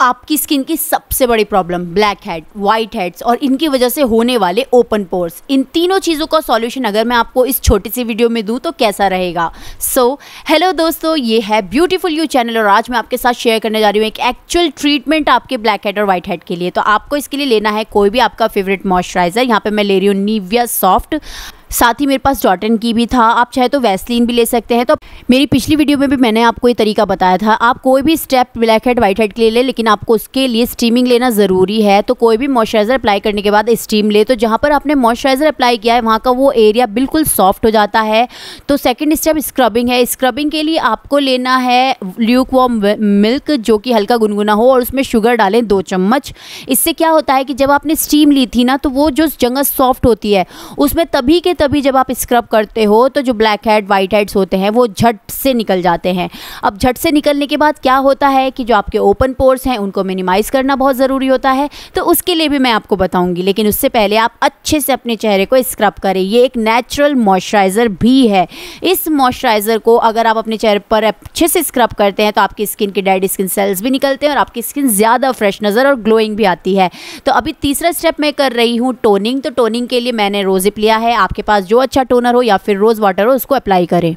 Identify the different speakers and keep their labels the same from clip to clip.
Speaker 1: आपकी स्किन की सबसे बड़ी problem blackhead whiteheads और इनकी वजह से होने वाले ओपन पोर्स इन तीनों चीज़ों का सॉल्यूशन अगर मैं आपको इस छोटी सी वीडियो में दूँ तो कैसा रहेगा सो so, हेलो दोस्तों ये है ब्यूटीफुल यू चैनल और आज मैं आपके साथ शेयर करने जा रही हूँ एक एक्चुअल ट्रीटमेंट आपके ब्लैक हेड और व्हाइट हेड के लिए तो आपको इसके लिए लेना है कोई भी आपका फेवरेट मॉइस्चराइजर यहाँ पर मैं ले रही हूँ नीविया सॉफ्ट साथ ही मेरे पास डॉटन की भी था आप चाहे तो वैसलीन भी ले सकते हैं तो मेरी पिछली वीडियो में भी मैंने आपको ये तरीका बताया था आप कोई भी step blackhead whitehead के लिए ले लेकिन आपको उसके लिए स्टीमिंग लेना ज़रूरी है तो कोई भी मॉइस्चराइजर अप्लाई करने के बाद स्टीम ले तो जहाँ पर आपने मॉइस्चराइजर अप्लाई किया है वहाँ का वो एरिया बिल्कुल सॉफ्ट हो जाता है तो सेकेंड स्टेप स्क्रबिंग है स्क्रबिंग के लिए आपको लेना है ल्यूक वॉम मिल्क जो कि हल्का गुनगुना हो और उसमें शुगर डालें दो चम्मच इससे क्या होता है कि जब आपने स्टीम ली थी ना तो वो जो जगह सॉफ्ट होती है उसमें तभी के इसलिए तभी जब आप स्क्रब करते हो तो जो ब्लैक हेड वाइट हेड्स होते हैं वो झट से निकल जाते हैं अब झट से निकलने के बाद क्या होता है कि जो आपके ओपन पोर्स हैं उनको मिनिमाइज़ करना बहुत ज़रूरी होता है तो उसके लिए भी मैं आपको बताऊँगी लेकिन उससे पहले आप अच्छे से अपने चेहरे को स्क्रब करें ये एक नेचुरल मॉइस्चराइज़र भी है इस मॉइस्चराइज़र को अगर आप अपने चेहरे पर अच्छे से स्क्रब करते हैं तो आपकी स्किन के डेड स्किन सेल्स भी निकलते हैं और आपकी स्किन ज़्यादा फ्रेश नज़र और ग्लोइंग भी आती है तो अभी तीसरा स्टेप मैं कर रही हूँ टोनिंग तो टोनिंग के लिए मैंने रोजिप लिया है आपके पास जो अच्छा टोनर हो या फिर रोज़ वाटर हो उसको अप्लाई करें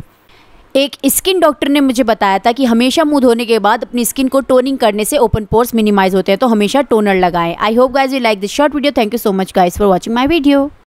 Speaker 1: एक स्किन डॉक्टर ने मुझे बताया था कि हमेशा मुंह धोने के बाद अपनी स्किन को टोनिंग करने से ओपन पोर्स मिनिमाइज होते हैं तो हमेशा टोनर लगाएं I hope guys you like this short video thank you so much guys for watching my video